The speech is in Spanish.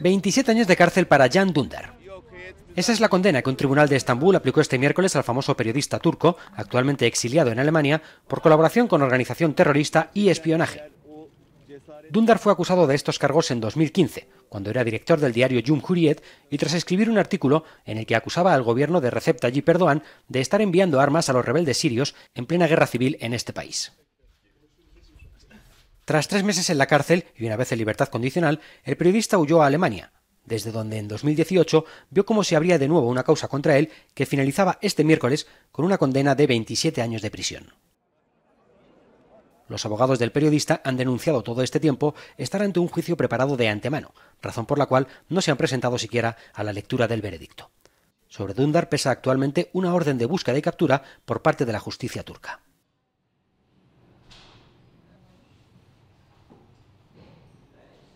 27 años de cárcel para Jan Dündar. Esa es la condena que un tribunal de Estambul aplicó este miércoles al famoso periodista turco, actualmente exiliado en Alemania, por colaboración con organización terrorista y espionaje. Dundar fue acusado de estos cargos en 2015, cuando era director del diario Cumhuriyet y tras escribir un artículo en el que acusaba al gobierno de Recep Tayyip Erdogan de estar enviando armas a los rebeldes sirios en plena guerra civil en este país. Tras tres meses en la cárcel y una vez en libertad condicional, el periodista huyó a Alemania, desde donde en 2018 vio cómo se abría de nuevo una causa contra él que finalizaba este miércoles con una condena de 27 años de prisión. Los abogados del periodista han denunciado todo este tiempo estar ante un juicio preparado de antemano, razón por la cual no se han presentado siquiera a la lectura del veredicto. Sobre Dundar pesa actualmente una orden de búsqueda y captura por parte de la justicia turca.